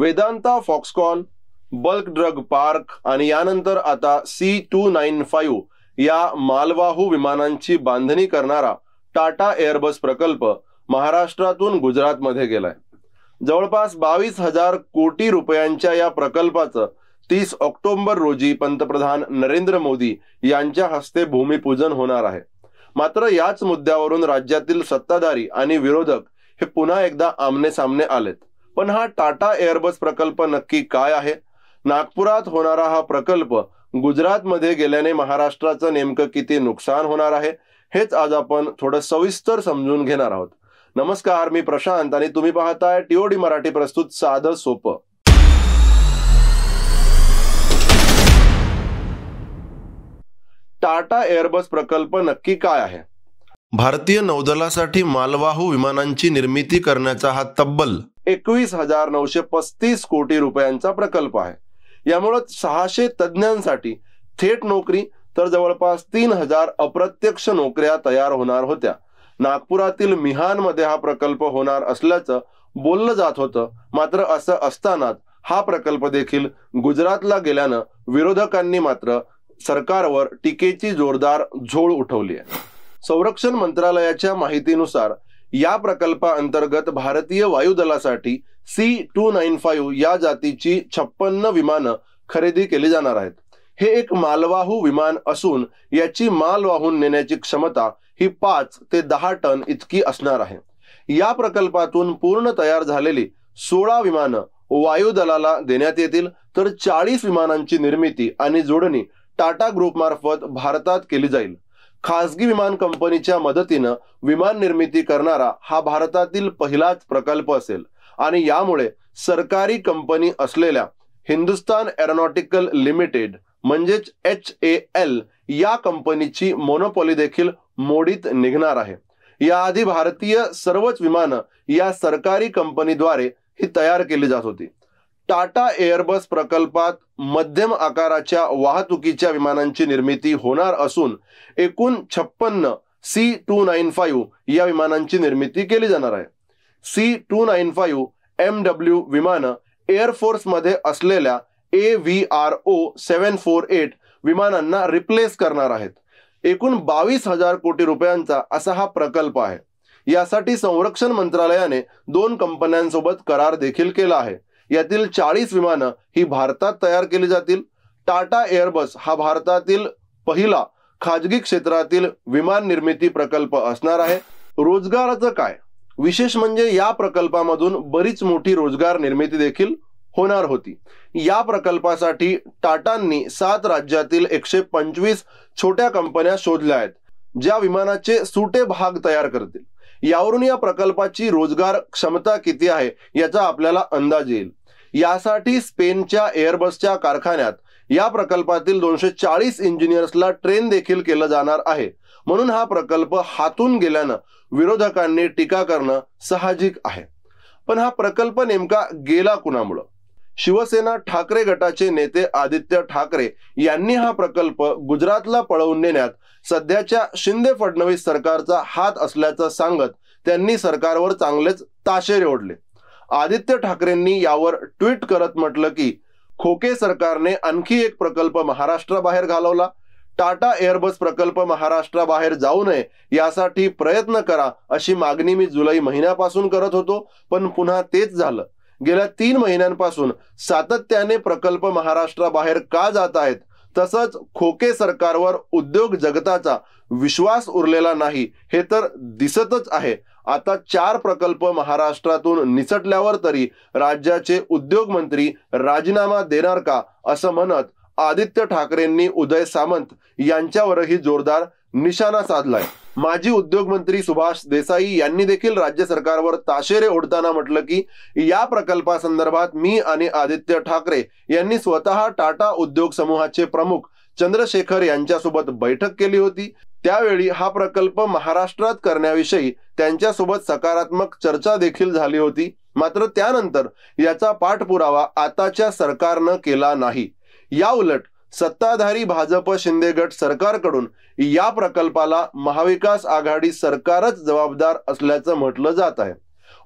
Vedanta Foxconn bulk drug park आणि यानंतर आता सी टू नाईन फाईव्ह या मालवाहू विमानांची बांधणी करणारा टाटा एअरबस प्रकल्प महाराष्ट्रातून गुजरातमध्ये गेलाय जवळपास बावीस हजार कोटी रुपयांच्या या प्रकल्पाचं तीस ऑक्टोबर रोजी पंतप्रधान नरेंद्र मोदी यांच्या हस्ते भूमिपूजन होणार आहे मात्र याच मुद्द्यावरून राज्यातील सत्ताधारी आणि विरोधक हे पुन्हा एकदा आमने सामने आलेत पण हा टाटा एअरबस प्रकल्प नक्की काय आहे नागपुरात होणारा हा प्रकल्प गुजरात मध्ये गेल्याने महाराष्ट्राचं नेमकं किती नुकसान होणार आहे हेच आज आपण थोडं सविस्तर समजून घेणार आहोत नमस्कार मी प्रशांत आणि तुम्ही पाहताय टीओडी मराठी प्रस्तुत साधं सोपं टाटा एअरबस प्रकल्प नक्की काय आहे भारतीय नौदलासाठी मालवाहू विमानांची निर्मिती करण्याचा हा तब्बल एकवीस हजार नऊशे पस्तीस कोटी रुपयांचा प्रकल्प आहे यामुळे सहाशे तज्ज्ञांसाठी थेट नोकरी तर जवळपास तीन हजार अप्रत्यक्ष नोकऱ्या तयार होणार होत्या नागपुरातील मध्ये हा प्रकल्प होणार असल्याचं बोललं जात होतं मात्र असं असतानाच हा प्रकल्प देखील गुजरातला गेल्यानं विरोधकांनी मात्र सरकारवर टीकेची जोरदार झोळ उठवली आहे संरक्षण मंत्रालयाच्या माहितीनुसार या प्रकल्पाअंतर्गत भारतीय वायुदलासाठी सी टू नाईन फाईव्ह या जातीची छप्पन्न विमानं खरेदी केली जाणार आहेत हे एक मालवाहू विमान असून याची माल वाहून नेण्याची क्षमता ही पाच ते दहा टन इतकी असणार आहे या प्रकल्पातून पूर्ण तयार झालेली सोळा विमानं वायुदलाला देण्यात येतील तर चाळीस विमानांची निर्मिती आणि जोडणी टाटा ग्रुपमार्फत भारतात केली जाईल खासगी विमान कंपनीच्या मदतीनं विमान निर्मिती करणारा हा भारतातील पहिलाच प्रकल्प असेल आणि यामुळे सरकारी कंपनी असलेल्या हिंदुस्तान एरोनॉटिकल लिमिटेड म्हणजेच एच ए एल या कंपनीची मोनोपॉली देखील मोडीत निघणार आहे याआधी भारतीय सर्वच विमानं या सरकारी कंपनीद्वारे ही तयार केली जात होती टाटा एअरबस प्रकल्पात मध्यम आकाराच्या वाहतुकीच्या विमानांची निर्मिती होणार असून एकूण छप्पन्न सी टू नाईन फाईव्ह या विमानांची निर्मिती केली जाणार आहे C two nine five M W विमानं एअरफोर्समध्ये असलेल्या A V R O seven four eight विमानांना रिप्लेस करणार आहेत एकूण बावीस हजार कोटी रुपयांचा असा हा प्रकल्प आहे यासाठी संरक्षण मंत्रालयाने दोन कंपन्यांसोबत करार देखील केला आहे यातील चाळीस विमानं ही भारतात तयार केली जातील टाटा एअरबस हा भारतातील पहिला खाजगी क्षेत्रातील विमान निर्मिती प्रकल्प असणार आहे रोजगाराचं काय विशेष म्हणजे या प्रकल्पामधून बरीच मोठी रोजगार निर्मिती देखील होणार होती या प्रकल्पासाठी टाटांनी सात राज्यातील एकशे पंचवीस छोट्या कंपन्या शोधल्या आहेत ज्या विमानाचे सुटे भाग तयार करतील यावरून या प्रकल्पाची रोजगार क्षमता किती आहे याचा आपल्याला अंदाज येईल यासाठी स्पेनच्या एअरबसच्या कारखान्यात या प्रकल्पातील दोनशे चाळीस इंजिनियर्सला ट्रेन देखील केलं जाणार आहे म्हणून हा प्रकल्प हातून गेल्यानं विरोधकांनी टीका करणं साहजिक आहे पण हा प्रकल्प नेमका गेला कुणामुळं शिवसेना ठाकरे गटाचे नेते आदित्य ठाकरे यांनी हा प्रकल्प गुजरातला पळवून नेण्यात सध्याच्या शिंदे फडणवीस सरकारचा हात असल्याचं सांगत त्यांनी सरकारवर चांगलेच ताशेरे ओढले आदित्य ठाकरेंनी यावर ट्विट करत म्हटलं की खोके सरकारने आणखी एक प्रकल्प महाराष्ट्राबाहेर घालवला टाटा एअरबस प्रकल्प महाराष्ट्राबाहेर जाऊ नये यासाठी प्रयत्न करा अशी मागणी मी जुलै महिन्यापासून करत होतो पण पुन्हा तेच झालं गेल्या तीन महिन्यांपासून सातत्याने प्रकल्प महाराष्ट्राबाहेर का जात आहेत तसंच खोके सरकारवर उद्योग जगताचा विश्वास उरलेला नाही हे तर दिसतच आहे आता चार प्रकल्प महाराष्ट्रातून निसटल्यावर तरी राज्याचे उद्योग मंत्री राजीनामा देणार का असं म्हणत आदित्य ठाकरेंनी उदय सामंत यांच्यावरही जोरदार निशाणा साधलाय माजी उद्योगमंत्री सुभाष देसाई यांनी देखील राज्य सरकारवर ताशेरे ओढताना म्हटलं की या प्रकल्पासंदर्भात मी आणि आदित्य ठाकरे यांनी स्वतः टाटा उद्योग समूहाचे प्रमुख चंद्रशेखर यांच्यासोबत बैठक केली होती त्यावेळी हा प्रकल्प महाराष्ट्रात करण्याविषयी त्यांच्यासोबत सकारात्मक चर्चा देखील झाली होती मात्र त्यानंतर याचा पाठपुरावा आताच्या सरकारनं केला नाही या उलट सत्ताधारी भाजप शिंदे गट सरकारकडून या प्रकल्पाला महाविकास आघाडी सरकारच जबाबदार असल्याचं म्हटलं जात आहे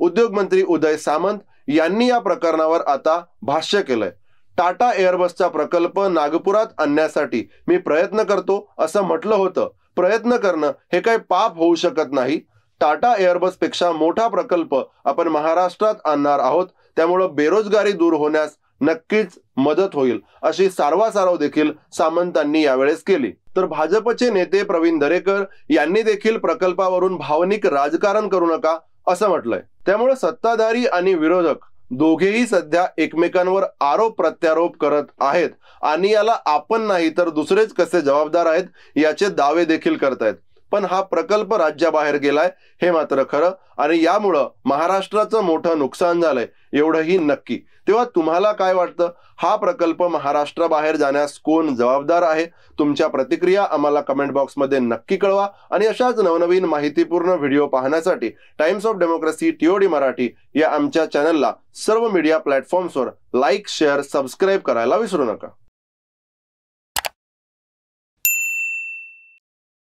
उद्योगमंत्री उदय सामंत यांनी या प्रकरणावर आता भाष्य केलंय टाटा एअरबसचा प्रकल्प नागपुरात आणण्यासाठी मी प्रयत्न करतो असं म्हटलं होतं प्रयत्न करणं हे काही पाप होऊ शकत नाही टाटा एअरबस पेक्षा मोठा प्रकल्प आपण महाराष्ट्रात आणणार आहोत त्यामुळं बेरोजगारी दूर होण्यास नक्कीच मदत होईल अशी सारवासारव देखील सामंतांनी यावेळेस केली तर भाजपचे नेते प्रवीण दरेकर यांनी देखील प्रकल्पावरून भावनिक राजकारण करू नका असं म्हटलंय त्यामुळे सत्ताधारी आणि विरोधक दोघेही सध्या एकमेकांवर आरोप प्रत्यारोप करत आहेत आणि याला आपण नाही तर दुसरेच कसे जबाबदार आहेत याचे दावे देखील करतायत पण हा प्रकल्प राज्याबाहेर गेलाय हे मात्र खरं आणि यामुळं महाराष्ट्राचं मोठं नुकसान झालंय एवढंही नक्की तेव्हा तुम्हाला काय वाटतं हा प्रकल्प महाराष्ट्राबाहेर जाण्यास कोण जबाबदार आहे तुमच्या प्रतिक्रिया आम्हाला कमेंट बॉक्समध्ये नक्की कळवा आणि अशाच नवनवीन माहितीपूर्ण व्हिडिओ पाहण्यासाठी Times of Democracy TOD Marathi या आमच्या चॅनलला सर्व मीडिया प्लॅटफॉर्म्सवर लाईक शेअर सबस्क्राईब करायला विसरू नका